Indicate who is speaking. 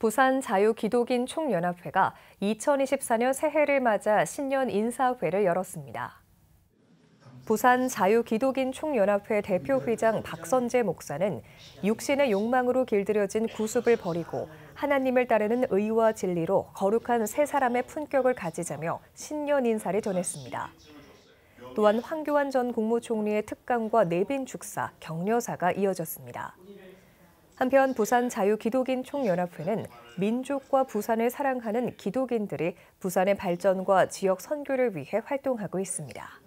Speaker 1: 부산 자유기독인 총연합회가 2024년 새해를 맞아 신년 인사회를 열었습니다. 부산 자유기독인 총연합회 대표회장 박선재 목사는 육신의 욕망으로 길들여진 구습을 버리고 하나님을 따르는 의와 진리로 거룩한 세 사람의 품격을 가지자며 신년 인사를 전했습니다. 또한 황교안 전 국무총리의 특강과 내빈 축사, 격려사가 이어졌습니다. 한편 부산 자유기독인 총연합회는 민족과 부산을 사랑하는 기독인들이 부산의 발전과 지역 선교를 위해 활동하고 있습니다.